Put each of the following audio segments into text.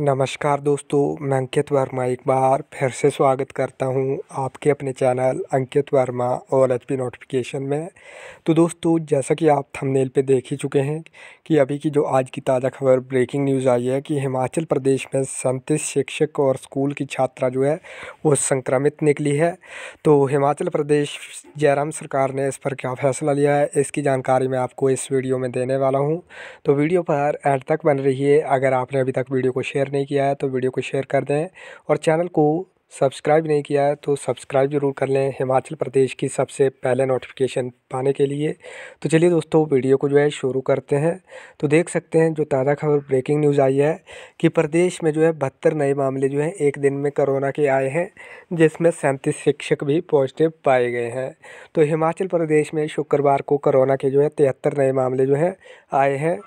नमस्कार दोस्तों मैं अंकित वर्मा एक बार फिर से स्वागत करता हूं आपके अपने चैनल अंकित वर्मा और एच नोटिफिकेशन में तो दोस्तों जैसा कि आप थंबनेल पे देख ही चुके हैं कि अभी की जो आज की ताज़ा खबर ब्रेकिंग न्यूज़ आई है कि हिमाचल प्रदेश में सैंतीस शिक्षक और स्कूल की छात्रा जो है वो संक्रमित निकली है तो हिमाचल प्रदेश जयराम सरकार ने इस पर क्या फैसला लिया है इसकी जानकारी मैं आपको इस वीडियो में देने वाला हूँ तो वीडियो पर एंड तक बन रही है अगर आपने अभी तक वीडियो को शेयर शेयर नहीं किया है तो वीडियो को शेयर कर दें और चैनल को सब्सक्राइब नहीं किया है तो सब्सक्राइब जरूर कर लें हिमाचल प्रदेश की सबसे पहले नोटिफिकेशन पाने के लिए तो चलिए दोस्तों वीडियो को जो है शुरू करते हैं तो देख सकते हैं जो ताज़ा खबर ब्रेकिंग न्यूज़ आई है कि प्रदेश में जो है बहत्तर नए मामले जो हैं एक दिन में कोरोना के आए हैं जिसमें सैंतीस शिक्षक भी पॉजिटिव पाए गए हैं तो हिमाचल प्रदेश में शुक्रवार को करोना के जो है तिहत्तर नए मामले जो हैं आए हैं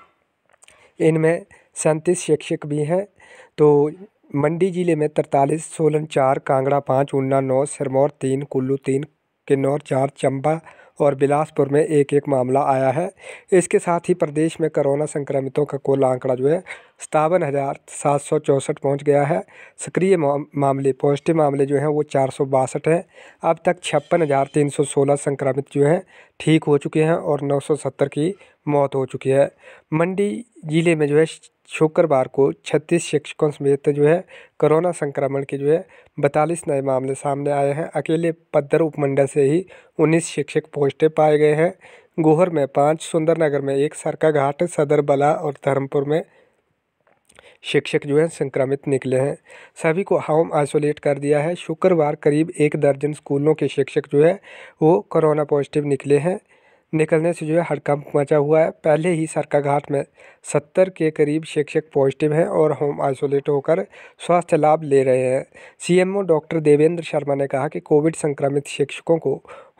इनमें सैंतीस शिक्षक भी हैं तो मंडी ज़िले में तरतालीस सोलन चार कांगड़ा पाँच ऊना नौ सिरमौर तीन कुल्लू तीन किन्नौर चार चंबा और बिलासपुर में एक एक मामला आया है इसके साथ ही प्रदेश में कोरोना संक्रमितों का कुल आंकड़ा जो है सतावन हज़ार सात सौ चौंसठ पहुँच गया है सक्रिय मामले पॉजिटिव मामले जो हैं वो चार सौ बासठ हैं अब तक छप्पन हज़ार तीन सौ सोलह संक्रमित जो हैं ठीक हो चुके हैं और नौ सौ सत्तर की मौत हो चुकी है मंडी ज़िले में जो है शुक्रवार को छत्तीस शिक्षकों समेत जो है कोरोना संक्रमण के जो है बतालीस नए मामले सामने आए हैं अकेले पद्धर उपमंडल से ही उन्नीस शिक्षक पॉजिटिव पाए गए हैं गोहर में पाँच सुंदरनगर में एक सरकाघाट सदर बला और धर्मपुर में शिक्षक जो है संक्रमित निकले हैं सभी को होम आइसोलेट कर दिया है शुक्रवार करीब एक दर्जन स्कूलों के शिक्षक जो है वो कोरोना पॉजिटिव निकले हैं निकलने से जो है हड़कंप मचा हुआ है पहले ही सरकाघाट में सत्तर के करीब शिक्षक पॉजिटिव हैं और होम आइसोलेट होकर स्वास्थ्य लाभ ले रहे हैं सीएमओ डॉक्टर देवेंद्र शर्मा ने कहा कि कोविड संक्रमित शिक्षकों को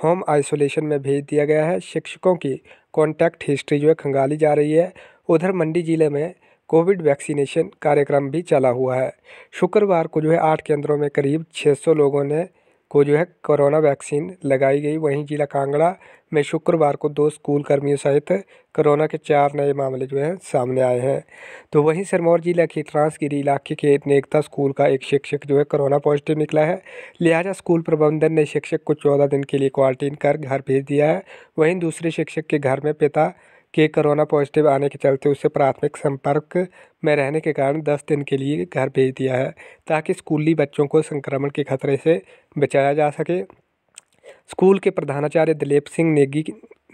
होम आइसोलेशन में भेज दिया गया है शिक्षकों की कॉन्टैक्ट हिस्ट्री जो है खंगाली जा रही है उधर मंडी जिले में कोविड वैक्सीनेशन कार्यक्रम भी चला हुआ है शुक्रवार को जो है आठ केंद्रों में करीब 600 लोगों ने को जो है कोरोना वैक्सीन लगाई गई वहीं जिला कांगड़ा में शुक्रवार को दो स्कूल कर्मियों सहित कोरोना के चार नए मामले जो हैं सामने आए हैं तो वहीं सिरमौर जिला के ट्रांसगिरी इलाके के नेकता स्कूल का एक शिक्षक जो है कोरोना पॉजिटिव निकला है लिहाजा स्कूल प्रबंधन ने शिक्षक को चौदह दिन के लिए क्वारंटीन कर घर भेज दिया है वहीं दूसरे शिक्षक के घर में पिता के कोरोना पॉजिटिव आने के चलते उसे प्राथमिक संपर्क में रहने के कारण दस दिन के लिए घर भेज दिया है ताकि स्कूली बच्चों को संक्रमण के खतरे से बचाया जा सके स्कूल के प्रधानाचार्य दिलीप सिंह नेगी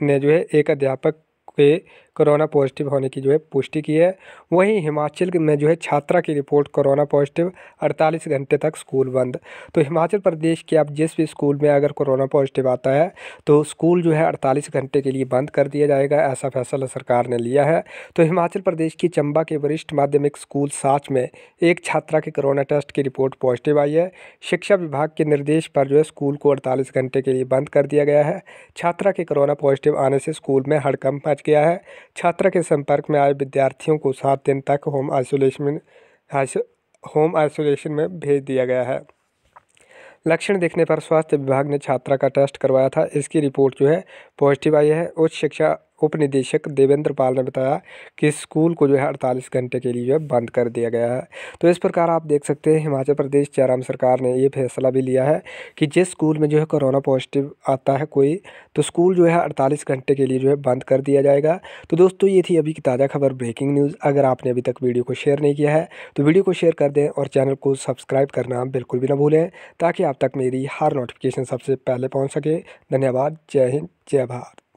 ने जो है एक अध्यापक के कोरोना पॉजिटिव होने की जो है पुष्टि की है वहीं हिमाचल में जो है छात्रा की रिपोर्ट कोरोना पॉजिटिव अड़तालीस घंटे तक स्कूल बंद तो हिमाचल प्रदेश के आप जिस भी स्कूल में अगर कोरोना पॉजिटिव आता है तो स्कूल जो है अड़तालीस घंटे के लिए बंद कर दिया जाएगा ऐसा फैसला सरकार ने लिया है तो हिमाचल प्रदेश की चंबा के वरिष्ठ माध्यमिक स्कूल साच में एक छात्रा के कोरोना टेस्ट की रिपोर्ट पॉजिटिव आई है शिक्षा विभाग के निर्देश पर जो है स्कूल को अड़तालीस घंटे के लिए बंद कर दिया गया है छात्रा के कोरोना पॉजिटिव आने से स्कूल में हड़कम मच गया है छात्र के संपर्क में आए विद्यार्थियों को सात दिन तक होम आइसोलेशन होम आइसोलेशन में भेज दिया गया है लक्षण दिखने पर स्वास्थ्य विभाग ने छात्रा का टेस्ट करवाया था इसकी रिपोर्ट जो है पॉजिटिव आई है उच्च शिक्षा उप निदेशक देवेंद्र पाल ने बताया कि स्कूल को जो है अड़तालीस घंटे के लिए जो है बंद कर दिया गया है तो इस प्रकार आप देख सकते हैं हिमाचल प्रदेश जयराम सरकार ने ये फैसला भी लिया है कि जिस स्कूल में जो है कोरोना पॉजिटिव आता है कोई तो स्कूल जो है अड़तालीस घंटे के लिए जो है बंद कर दिया जाएगा तो दोस्तों ये थी अभी की ताज़ा खबर ब्रेकिंग न्यूज़ अगर आपने अभी तक वीडियो को शेयर नहीं किया है तो वीडियो को शेयर कर दें और चैनल को सब्सक्राइब करना बिल्कुल भी ना भूलें ताकि आप तक मेरी हर नोटिफिकेशन सबसे पहले पहुँच सके धन्यवाद जय हिंद जय भारत